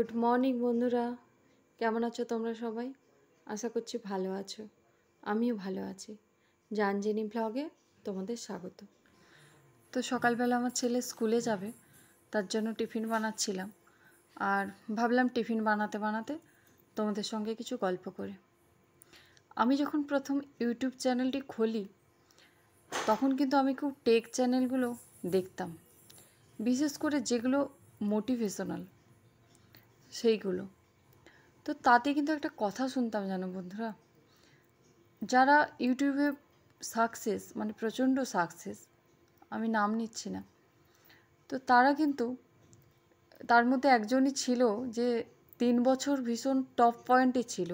good morning বন্ধুরা কেমন আছো তোমরা সবাই আশা করছি ভালো আছো আমিও ভালো আছি জানজেনি ব্লগে তোমাদের স্বাগত তো সকালবেলা আমার ছেলে স্কুলে যাবে তার জন্য টিফিন বানাচ্ছিলাম আর ভাবলাম টিফিন বানাতে বানাতে তোমাদের সঙ্গে কিছু গল্প করে আমি যখন প্রথম ইউটিউব চ্যানেলটি খুলি তখন কিন্তু আমি খুব টেক চ্যানেলগুলো দেখতাম বিশেষ করে যেগুলো মোটিভেশনাল সেইগুলো তো তাতে কিন্তু একটা কথা শুনতাম জানো বন্ধুরা যারা ইউটিউবে সাকসেস মানে প্রচণ্ড সাকসেস আমি নাম নিচ্ছি না তো তারা কিন্তু তার মধ্যে একজনই ছিল যে তিন বছর ভীষণ টপ পয়েন্টে ছিল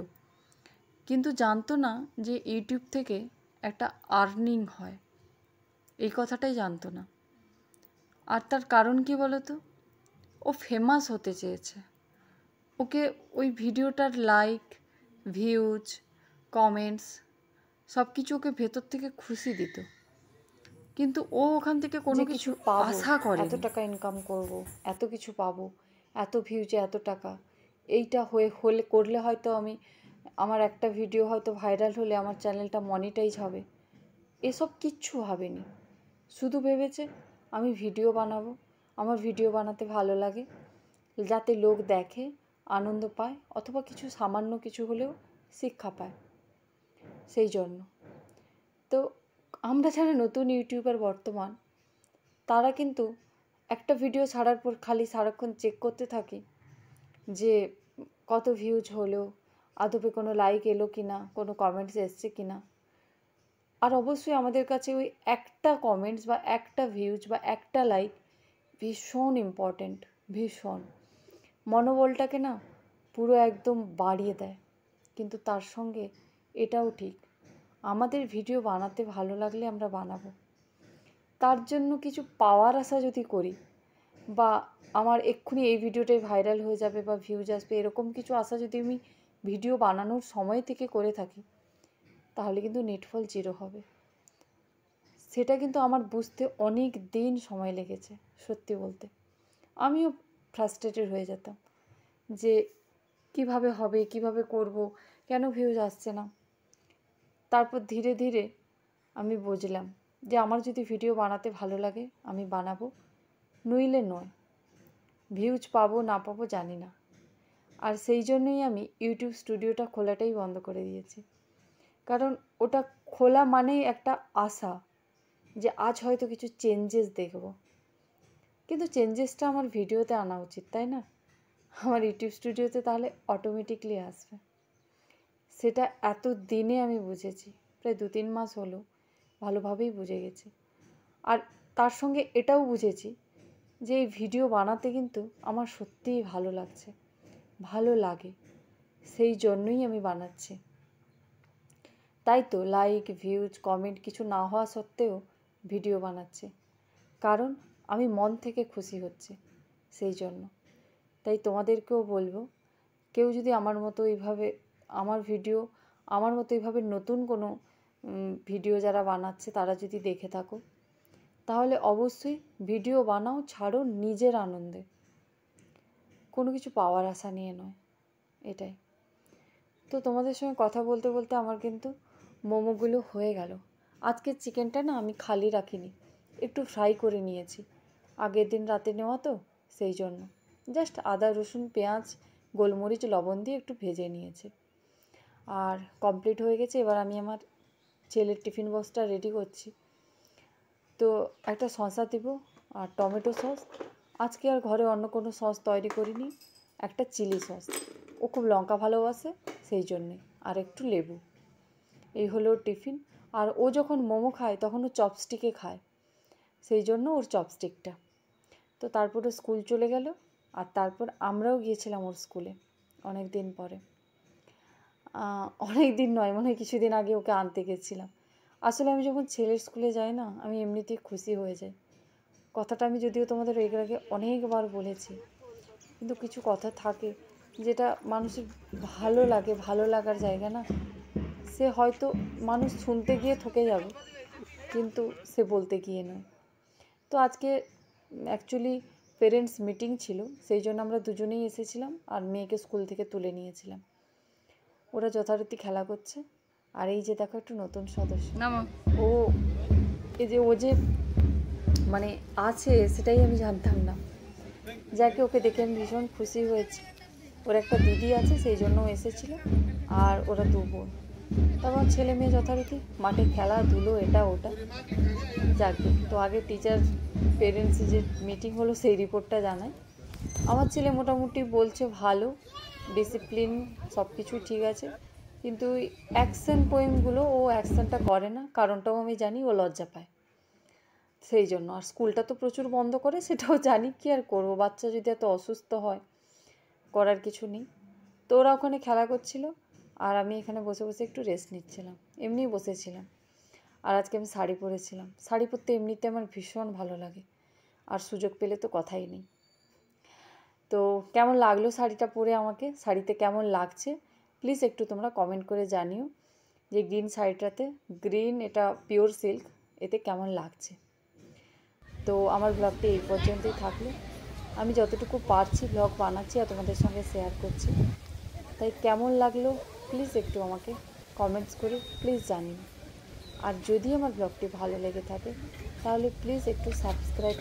কিন্তু জানতো না যে ইউটিউব থেকে একটা আর্নিং হয় এই কথাটাই জানতো না আর তার কারণ কি বলতো ও ফেমাস হতে চেয়েছে ওকে ওই ভিডিওটার লাইক ভিউজ কমেন্টস সব কিছু ওকে ভেতর থেকে খুশি দিত কিন্তু ও ওখান থেকে কোনো কিছু আশা করে এত টাকা ইনকাম করব এত কিছু পাবো এত ভিউজে এত টাকা এইটা হয়ে হলে করলে হয়তো আমি আমার একটা ভিডিও হয়তো ভাইরাল হলে আমার চ্যানেলটা মনিটাইজ হবে এসব কিচ্ছু ভাবেনি শুধু ভেবেছে আমি ভিডিও বানাবো আমার ভিডিও বানাতে ভালো লাগে যাতে লোক দেখে আনন্দ পায় অথবা কিছু সামান্য কিছু হলেও শিক্ষা পায় সেই জন্য তো আমরা যারা নতুন ইউটিউবার বর্তমান তারা কিন্তু একটা ভিডিও ছাড়ার পর খালি সারাক্ষণ চেক করতে থাকি যে কত ভিউজ হলো আদপে কোনো লাইক এলো কি না কোনো কমেন্টস এসছে কি না আর অবশ্যই আমাদের কাছে ওই একটা কমেন্টস বা একটা ভিউজ বা একটা লাইক ভীষণ ইম্পর্ট্যান্ট ভীষণ মনোবলটাকে না পুরো একদম বাড়িয়ে দেয় কিন্তু তার সঙ্গে এটাও ঠিক আমাদের ভিডিও বানাতে ভালো লাগলে আমরা বানাবো তার জন্য কিছু পাওয়ার আশা যদি করি বা আমার এক্ষুনি এই ভিডিওটাই ভাইরাল হয়ে যাবে বা ভিউজ আসবে এরকম কিছু আশা যদি আমি ভিডিও বানানোর সময় থেকে করে থাকি তাহলে কিন্তু নেটফল জিরো হবে সেটা কিন্তু আমার বুঝতে অনেক দিন সময় লেগেছে সত্যি বলতে আমিও ফ্রাস্ট্রেটেড হয়ে যেতাম যে কিভাবে হবে কিভাবে করব কেন ভিউজ আসছে না তারপর ধীরে ধীরে আমি বুঝলাম যে আমার যদি ভিডিও বানাতে ভালো লাগে আমি বানাবো নইলে নয় ভিউজ পাবো না পাবো জানি না আর সেই জন্যই আমি ইউটিউব স্টুডিওটা খোলাটাই বন্ধ করে দিয়েছি কারণ ওটা খোলা মানেই একটা আশা যে আজ হয়তো কিছু চেঞ্জেস দেখব কিন্তু চেঞ্জেসটা আমার ভিডিওতে আনা উচিত তাই না আমার ইউটিউব স্টুডিওতে তাহলে অটোমেটিকলি আসবে সেটা এত দিনে আমি বুঝেছি প্রায় দু তিন মাস হলো ভালোভাবেই বুঝে গেছি আর তার সঙ্গে এটাও বুঝেছি যে এই ভিডিও বানাতে কিন্তু আমার সত্যিই ভালো লাগছে ভালো লাগে সেই জন্যই আমি বানাচ্ছি তাই তো লাইক ভিউজ কমেন্ট কিছু না হওয়া সত্ত্বেও ভিডিও বানাচ্ছি কারণ আমি মন থেকে খুশি হচ্ছি সেই জন্য তাই তোমাদেরকেও বলবো কেউ যদি আমার মতো এইভাবে আমার ভিডিও আমার মতো এইভাবে নতুন কোনো ভিডিও যারা বানাচ্ছে তারা যদি দেখে থাকো তাহলে অবশ্যই ভিডিও বানাও ছাড়ো নিজের আনন্দে কোনো কিছু পাওয়ার আশা নিয়ে নয় এটাই তো তোমাদের সঙ্গে কথা বলতে বলতে আমার কিন্তু মোমোগুলো হয়ে গেল আজকে চিকেনটা না আমি খালি রাখিনি একটু ফ্রাই করে নিয়েছি আগের দিন রাতে নেওয়া তো সেই জন্য জাস্ট আদা রসুন পেঁয়াজ গোলমরিচ লবণ দিয়ে একটু ভেজে নিয়েছে আর কমপ্লিট হয়ে গেছে এবার আমি আমার ছেলের টিফিন বক্সটা রেডি করছি তো একটা শশা দেব আর টমেটো সস আজকে আর ঘরে অন্য কোনো সস তৈরি করিনি একটা চিলি সস ও খুব লঙ্কা ভালোবাসে সেই জন্যে আর একটু লেবু এই হলো টিফিন আর ও যখন মোমো খায় তখন ও চপস্টিকে খায় সেই জন্য ওর চপস্টিকটা তো তারপরে স্কুল চলে গেল আর তারপর আমরাও গিয়েছিলাম ওর স্কুলে অনেক দিন পরে অনেক দিন নয় মনে হয় কিছুদিন আগে ওকে আনতে গেছিলাম আসলে আমি যখন ছেলের স্কুলে যাই না আমি এমনিতেই খুশি হয়ে যাই কথাটা আমি যদিও তোমাদের এর আগে অনেকবার বলেছি কিন্তু কিছু কথা থাকে যেটা মানুষের ভালো লাগে ভালো লাগার জায়গা না সে হয়তো মানুষ শুনতে গিয়ে ঠকে যাবে কিন্তু সে বলতে গিয়ে নয় তো আজকে অ্যাকচুয়ালি পেরেন্টস মিটিং ছিল সেই জন্য আমরা দুজনেই এসেছিলাম আর মেয়েকে স্কুল থেকে তুলে নিয়েছিলাম ওরা যথারীতি খেলা করছে আর এই যে দেখো একটু নতুন সদস্য ও এই যে ও যে মানে আছে সেটাই আমি জানতাম না যাকে ওকে দেখে আমি ভীষণ খুশি হয়েছি ওর একটা দিদি আছে সেই জন্য এসেছিল আর ওরা দু বোন তখন ছেলে মেয়ে যথারীতি মাঠে খেলা ধুলো এটা ওটা যাকে তো আগে টিচার পেরেন্টস যে মিটিং হলো সেই রিপোর্টটা জানায় আমার ছেলে মোটামুটি বলছে ভালো ডিসিপ্লিন সব কিছু ঠিক আছে কিন্তু অ্যাকশন পোয়েমগুলো ও অ্যাকশনটা করে না কারণটাও আমি জানি ও লজ্জা পায় সেই জন্য আর স্কুলটা তো প্রচুর বন্ধ করে সেটাও জানি কি আর করবো বাচ্চা যদি এত অসুস্থ হয় করার কিছু নেই তো ওরা ওখানে খেলা করছিল আর আমি এখানে বসে বসে একটু রেস্ট নিচ্ছিলাম এমনিই বসেছিলাম আর আজকে আমি শাড়ি পরেছিলাম শাড়ি পরতে এমনিতে আমার ভীষণ ভালো লাগে আর সুযোগ পেলে তো কথাই নেই তো কেমন লাগলো শাড়িটা পরে আমাকে শাড়িতে কেমন লাগছে প্লিজ একটু তোমরা কমেন্ট করে জানিও যে গ্রিন শাড়িটাতে গ্রিন এটা পিওর সিল্ক এতে কেমন লাগছে তো আমার ব্লগটি এই পর্যন্তই থাকলো আমি যতটুকু পারছি ব্লগ বানাচ্ছি আর তোমাদের সঙ্গে শেয়ার করছি তাই কেমন লাগলো প্লিজ একটু আমাকে কমেন্টস করে প্লিজ জানিন আর যদি আমার ব্লগটি ভালো লেগে থাকে তাহলে প্লিজ একটু সাবস্ক্রাইব